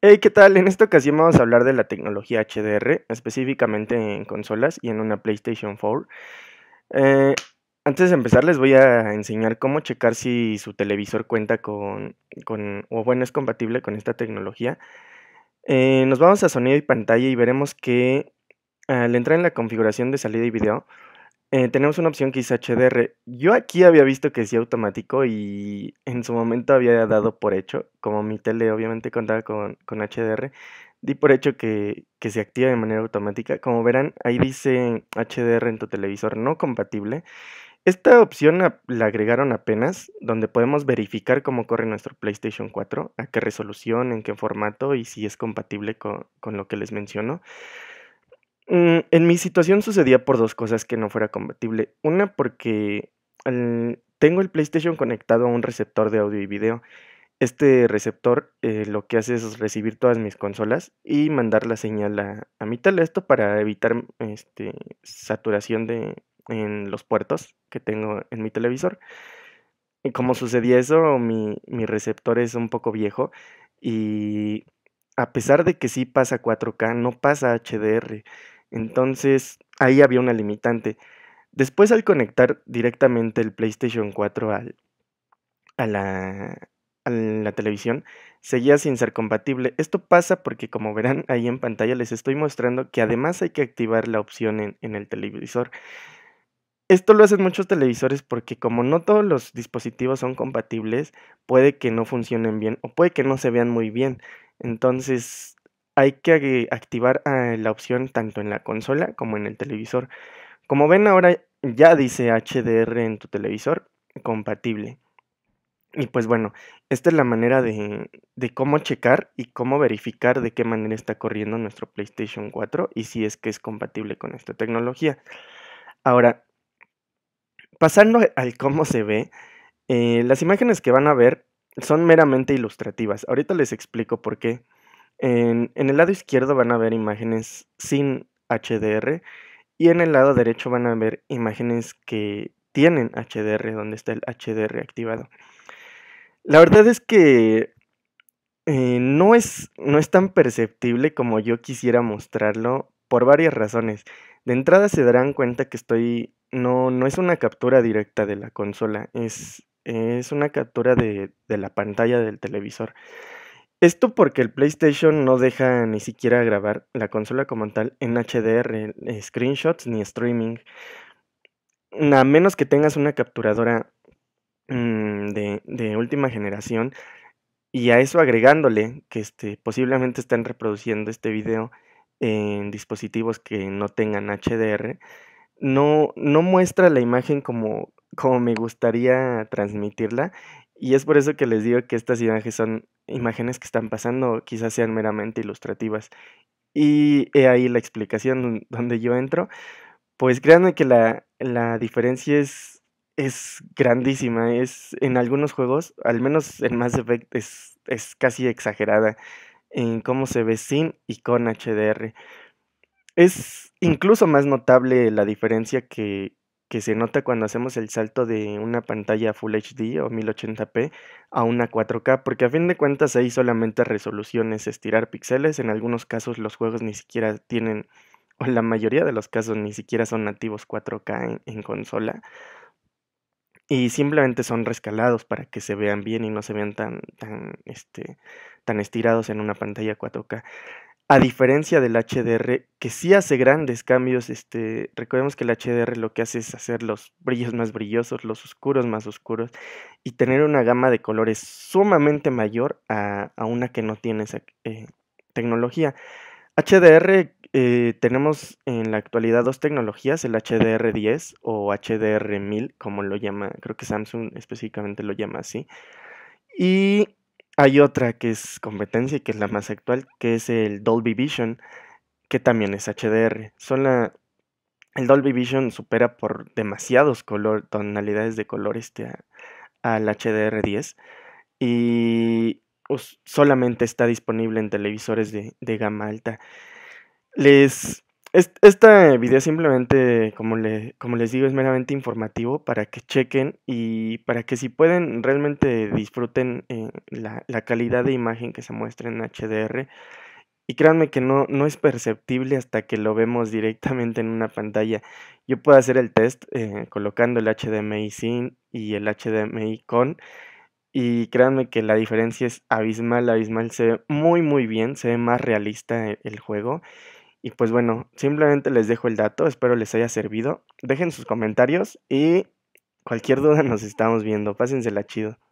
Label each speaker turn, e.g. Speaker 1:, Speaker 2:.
Speaker 1: Hey, ¿qué tal? En esta ocasión vamos a hablar de la tecnología HDR, específicamente en consolas y en una PlayStation 4. Eh, antes de empezar les voy a enseñar cómo checar si su televisor cuenta con, o bueno, es compatible con esta tecnología. Eh, nos vamos a sonido y pantalla y veremos que al entrar en la configuración de salida y video, eh, tenemos una opción que dice HDR. Yo aquí había visto que decía automático y en su momento había dado por hecho, como mi tele obviamente contaba con, HDR, di por hecho que, se activa de manera automática. Como verán, ahí dice HDR en tu televisor no compatible. Esta opción la agregaron apenas, donde podemos verificar cómo corre nuestro PlayStation 4, a qué resolución, en qué formato y si es compatible con, con lo que les menciono. Mm, en mi situación sucedía por dos cosas que no fuera compatible. Una porque tengo el PlayStation conectado a un receptor de audio y video. Este receptor eh, lo que hace es recibir todas mis consolas y mandar la señal a, mi tele. Esto para evitar este, saturación de, en los puertos que tengo en mi televisor. Y como sucedía eso, mi, mi receptor es un poco viejo y a pesar de que sí pasa 4K, no pasa HDR. Entonces, ahí había una limitante. Después al conectar directamente el PlayStation 4 al, a, la, televisión, seguía sin ser compatible. Esto pasa porque como verán ahí en pantalla les estoy mostrando que además hay que activar la opción en, en el televisor. Esto lo hacen muchos televisores porque como no todos los dispositivos son compatibles, puede que no funcionen bien o puede que no se vean muy bien. Entonces hay que activar ah, la opción tanto en la consola como en el televisor. Como ven ahora ya dice HDR en tu televisor compatible. Y pues bueno, esta es la manera de, cómo checar y cómo verificar de qué manera está corriendo nuestro PlayStation 4 y si es que es compatible con esta tecnología. Ahora, pasando al cómo se ve, eh, las imágenes que van a ver son meramente ilustrativas. Ahorita les explico por qué. En, el lado izquierdo van a ver imágenes sin HDR y en el lado derecho van a ver imágenes que tienen HDR, donde está el HDR activado. La verdad es que eh, no, es, no es tan perceptible como yo quisiera mostrarlo por varias razones. De entrada se darán cuenta que estoy. No, es una captura directa de la consola, es, una captura de la pantalla del televisor. Esto porque el PlayStation no deja ni siquiera grabar la consola como tal en HDR, eh, screenshots ni streaming. A menos que tengas una capturadora mm, de, última generación. Y a eso agregándole que este, posiblemente estén reproduciendo este video en dispositivos que no tengan HDR. No, no muestra la imagen como, como me gustaría transmitirla y es por eso que les digo que estas imágenes son imágenes que están pasando, quizás sean meramente ilustrativas. Y he ahí la explicación donde yo entro. Pues créanme que la, diferencia es, es grandísima. Es en algunos juegos, al menos en Mass Effect, es, es casi exagerada en cómo se ve sin y con HDR. Es incluso más notable la diferencia que, que se nota cuando hacemos el salto de una pantalla Full HD o 1080p a una 4K, porque a fin de cuentas ahí solamente resoluciones, estirar píxeles, en algunos casos los juegos ni siquiera tienen, o la mayoría de los casos ni siquiera son nativos 4K en, consola, y simplemente son rescalados para que se vean bien y no se vean tan, tan, este, tan estirados en una pantalla 4K. A diferencia del HDR, que sí hace grandes cambios, este, recordemos que el HDR lo que hace es hacer los brillos más brillosos, los oscuros más oscuros y tener una gama de colores sumamente mayor a, una que no tiene esa eh, tecnología. HDR, eh, tenemos en la actualidad dos tecnologías, el HDR10 o HDR1000, como lo llama, creo que Samsung específicamente lo llama así. Y hay otra que es competencia y que es la más actual, que es el Dolby Vision, que también es HDR. el Dolby Vision supera por demasiados tonalidades de color este al HDR10 y solamente está disponible en televisores de, de gama alta. Les este video simplemente, como, les digo, es meramente informativo para que chequen y para que si pueden realmente disfruten eh, la, calidad de imagen que se muestra en HDR. Y créanme que no, no es perceptible hasta que lo vemos directamente en una pantalla. Yo puedo hacer el test eh, colocando el HDMI sin y el HDMI con. Y créanme que la diferencia es abismal, abismal. Se ve muy, muy bien, se ve más realista eh, el juego pues bueno, simplemente les dejo el dato, espero les haya servido. Dejen sus comentarios y cualquier duda nos estamos viendo. Pásensela chido.